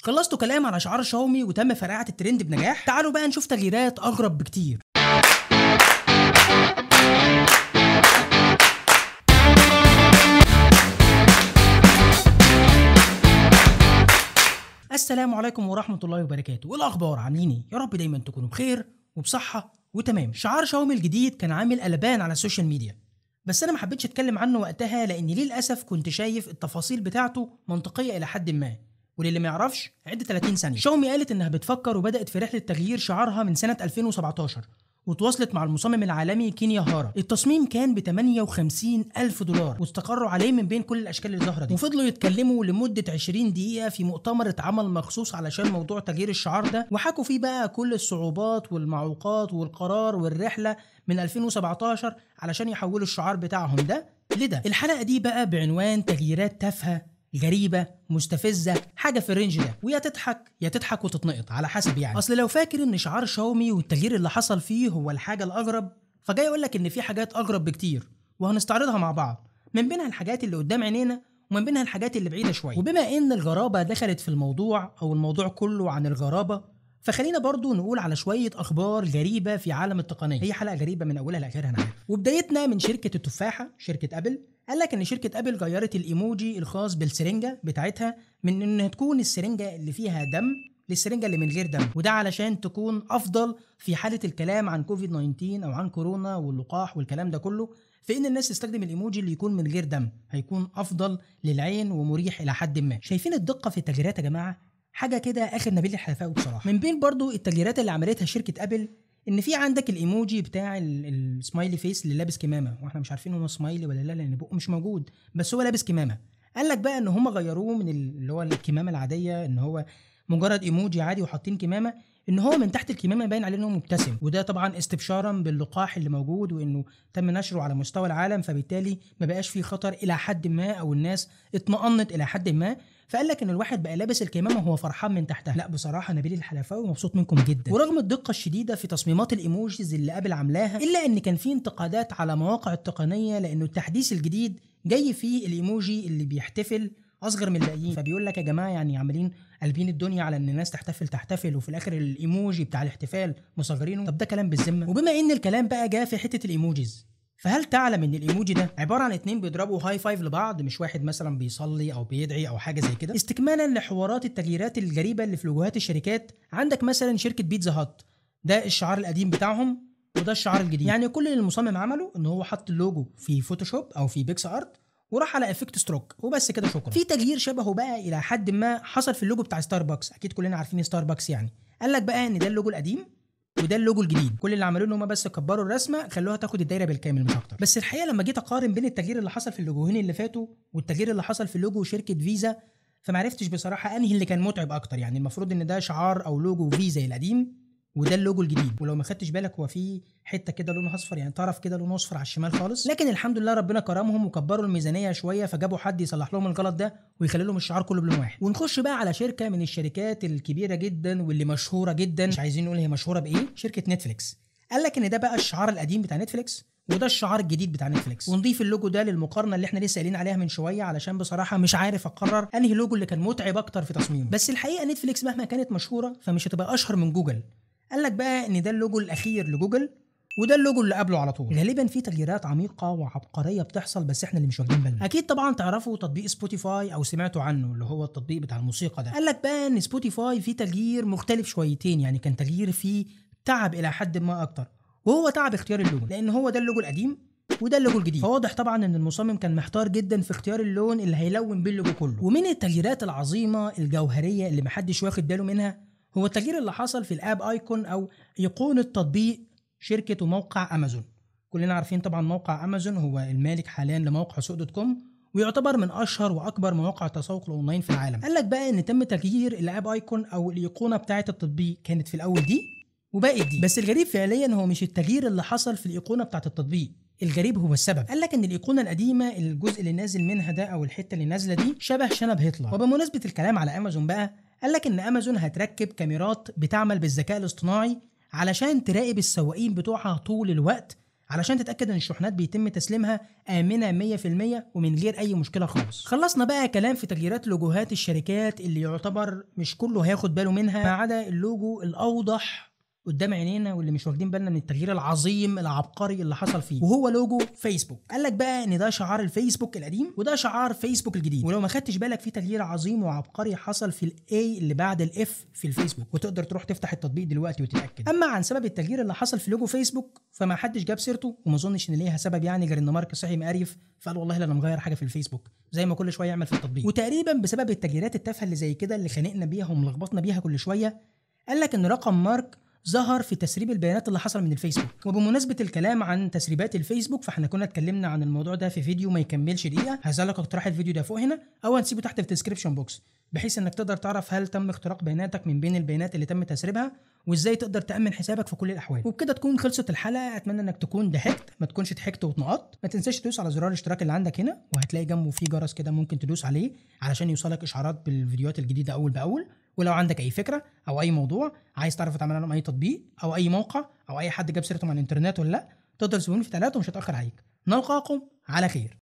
خلصتوا كلام عن اشعار شاومي وتم فرقعه الترند بنجاح تعالوا بقى نشوف تغييرات اغرب بكتير السلام عليكم ورحمة الله وبركاته، والاخبار إيه عاملين إيه؟ يا رب دايما تكونوا بخير وبصحة وتمام. شعار شاومي الجديد كان عامل قلبان على السوشيال ميديا، بس أنا ما حبيتش أتكلم عنه وقتها لاني للأسف كنت شايف التفاصيل بتاعته منطقية إلى حد ما، وللي ما يعرفش عد 30 ثانيه شاومي قالت انها بتفكر وبدات في رحله تغيير شعارها من سنه 2017 وتواصلت مع المصمم العالمي كينيا هارا التصميم كان ب 58 ألف دولار واستقروا عليه من بين كل الأشكال اللي ظاهرة دي وفضلوا يتكلموا لمدة 20 دقيقة في مؤتمر اتعمل مخصوص علشان موضوع تغيير الشعار ده وحكوا فيه بقى كل الصعوبات والمعوقات والقرار والرحلة من 2017 علشان يحولوا الشعار بتاعهم ده لده الحلقة دي بقى بعنوان تغييرات تافهة غريبه مستفزه حاجه في الرينج ده ويا تضحك يا تضحك وتتنقط على حسب يعني اصل لو فاكر ان شعار شاومي والتغيير اللي حصل فيه هو الحاجه الاغرب فجاي اقول لك ان في حاجات اغرب بكتير وهنستعرضها مع بعض من بينها الحاجات اللي قدام عينينا ومن بينها الحاجات اللي بعيده شويه وبما ان الغرابه دخلت في الموضوع او الموضوع كله عن الغرابه فخلينا برضو نقول على شوية أخبار غريبة في عالم التقنية هي حلقة غريبة من أولها لآخرها أنا عارف وبدايتنا من شركة التفاحة شركة أبل قال لك ان شركه ابل غيرت الايموجي الخاص بالسرنجه بتاعتها من انها تكون السرنجه اللي فيها دم للسرنجه اللي من غير دم وده علشان تكون افضل في حاله الكلام عن كوفيد 19 او عن كورونا واللقاح والكلام ده كله في ان الناس تستخدم الايموجي اللي يكون من غير دم هيكون افضل للعين ومريح الى حد ما شايفين الدقه في التغييرات يا جماعه حاجه كده اخر نبيل الحلفاوي بصراحه من بين برضو التغييرات اللي عملتها شركه ابل ان في عندك الايموجي بتاع السمايلي فيس اللي لابس كمامه واحنا مش عارفين هو سمايلي ولا لا لان بقه مش موجود بس هو لابس كمامه قال لك بقى ان هم غيروه من اللي هو الكمامه العاديه ان هو مجرد ايموجي عادي وحاطين كمامه ان هو من تحت الكمامه باين عليه ان هو مبتسم وده طبعا استبشارا باللقاح اللي موجود وانه تم نشره على مستوى العالم فبالتالي ما بقاش فيه خطر الى حد ما او الناس اطمأنت الى حد ما فقال لك ان الواحد بقى لابس الكمامه وهو فرحان من تحتها لا بصراحه نبيل الحلفاوي مبسوط منكم جدا ورغم الدقه الشديده في تصميمات الايموجيز اللي قبل عاملاها الا ان كان في انتقادات على مواقع التقنيه لانه التحديث الجديد جاي فيه الايموجي اللي بيحتفل اصغر من الباقيين فبيقول لك يا جماعه يعني عاملين قلبين الدنيا على ان الناس تحتفل تحتفل وفي الاخر الايموجي بتاع الاحتفال مصغرينه طب ده كلام بالذمه وبما ان الكلام بقى جاء في حته الايموجيز فهل تعلم ان الايموجي ده عباره عن اتنين بيضربوا هاي فايف لبعض مش واحد مثلا بيصلي او بيدعي او حاجه زي كده استكمالا لحوارات التغييرات الغريبه اللي في لوجوهات الشركات عندك مثلا شركه بيتزا هات ده الشعار القديم بتاعهم وده الشعار الجديد يعني كل اللي المصمم عمله ان هو حط اللوجو في فوتوشوب او في بيكس ارت وراح على افكت ستروك وبس كده شكرا في تغيير شبهه بقى الى حد ما حصل في اللوجو بتاع ستاربكس اكيد كلنا عارفين ستاربكس يعني قال لك بقى ان ده اللوجو القديم وده اللوجو الجديد كل اللي عملوه ان هم بس كبروا الرسمه خلوها تاخد الدايره بالكامل مش اكتر بس الحقيقه لما جيت اقارن بين التغيير اللي حصل في اللوجوهين اللي فاتوا والتغيير اللي حصل في لوجو شركه فيزا فمعرفتش بصراحه انهي اللي كان متعب اكتر يعني المفروض ان ده شعار او لوجو فيزا القديم وده اللوجو الجديد ولو ما خدتش بالك هو في حته كده لونها اصفر يعني طرف كده لونه اصفر على الشمال خالص لكن الحمد لله ربنا كرمهم وكبروا الميزانيه شويه فجابوا حد يصلح لهم الغلط ده ويخلي لهم الشعار كله بلون واحد ونخش بقى على شركه من الشركات الكبيره جدا واللي مشهوره جدا مش عايزين نقول هي مشهوره بايه شركه نتفليكس قال لك ان ده بقى الشعار القديم بتاع نتفليكس وده الشعار الجديد بتاع نتفليكس ونضيف اللوجو ده للمقارنه اللي احنا لسه قايلين عليها من شويه علشان بصراحه مش عارف اقرر انهي لوجو اللي كان متعب اكتر في تصميمه بس الحقيقه نتفليكس مهما كانت مشهوره فمش هتبقى اشهر من جوجل قال لك بقى ان ده اللوجو الاخير لجوجل وده اللوجو اللي قبله على طول غالبا في تغييرات عميقه وعبقريه بتحصل بس احنا اللي مش واخدين بالنا اكيد طبعا تعرفوا تطبيق سبوتيفاي او سمعتوا عنه اللي هو التطبيق بتاع الموسيقى ده قال لك بقى ان سبوتيفاي فيه تغيير مختلف شويتين يعني كان تغيير فيه تعب الى حد ما اكتر وهو تعب اختيار اللون لان هو ده اللوجو القديم وده اللوجو الجديد فواضح طبعا ان المصمم كان محتار جدا في اختيار اللون اللي هيلون بيه اللوجو كله ومن التغييرات العظيمه الجوهريه اللي محدش واخد باله منها هو التغيير اللي حصل في الاب ايكون او ايقونه تطبيق شركه وموقع امازون كلنا عارفين طبعا موقع امازون هو المالك حاليا لموقع سوق دوت كوم ويعتبر من اشهر واكبر مواقع التسوق الاونلاين في العالم قال لك بقى ان تم تغيير الاب ايكون او الايقونه بتاعه التطبيق كانت في الاول دي وبقت دي بس الغريب فعليا هو مش التغيير اللي حصل في الايقونه بتاعه التطبيق الغريب هو السبب قال لك ان الايقونه القديمه الجزء اللي نازل منها ده او الحته اللي نازله دي شبه شنب هتلر وبمناسبه الكلام على امازون بقى قال لك ان امازون هتركب كاميرات بتعمل بالذكاء الاصطناعي علشان تراقب السواقين بتوعها طول الوقت علشان تتاكد ان الشحنات بيتم تسليمها امنه 100% ومن غير اي مشكله خالص خلصنا بقى كلام في تغييرات لوجوهات الشركات اللي يعتبر مش كله هياخد باله منها ما عدا اللوجو الاوضح قدام عينينا واللي مش واخدين بالنا من التغيير العظيم العبقري اللي حصل فيه وهو لوجو فيسبوك قال لك بقى ان ده شعار الفيسبوك القديم وده شعار فيسبوك الجديد ولو ما خدتش بالك في تغيير عظيم وعبقري حصل في الاي اللي بعد الاف في الفيسبوك وتقدر تروح تفتح التطبيق دلوقتي وتتاكد اما عن سبب التغيير اللي حصل في لوجو فيسبوك فما حدش جاب سيرته وما اظنش ان ليها سبب يعني غير ان مارك صحي مقريف فقال والله لا انا مغير حاجه في الفيسبوك زي ما كل شويه يعمل في التطبيق وتقريبا بسبب التغييرات التافهه اللي زي كده اللي خانقنا بيها وملخبطنا بيها كل شويه قال لك ان رقم مارك ظهر في تسريب البيانات اللي حصل من الفيسبوك وبمناسبه الكلام عن تسريبات الفيسبوك فاحنا كنا اتكلمنا عن الموضوع ده في فيديو ما يكملش دقيقه هذا لك اقتراح الفيديو ده فوق هنا او هنسيبه تحت في الديسكربشن بوكس بحيث انك تقدر تعرف هل تم اختراق بياناتك من بين البيانات اللي تم تسريبها وازاي تقدر تامن حسابك في كل الاحوال وبكده تكون خلصت الحلقه اتمنى انك تكون ضحكت ما تكونش ضحكت واتنقطت ما تنساش تدوس على زرار الاشتراك اللي عندك هنا وهتلاقي جنبه فيه جرس كده ممكن تدوس عليه علشان يوصلك اشعارات بالفيديوهات الجديده اول باول ولو عندك اي فكره او اي موضوع عايز تعرف تعمل عنهم اي تطبيق او اي موقع او اي حد جاب سيرته من الانترنت ولا لا تقدر تسيبوني في ثلاثه ومش هتاخر عليك نلقاكم على خير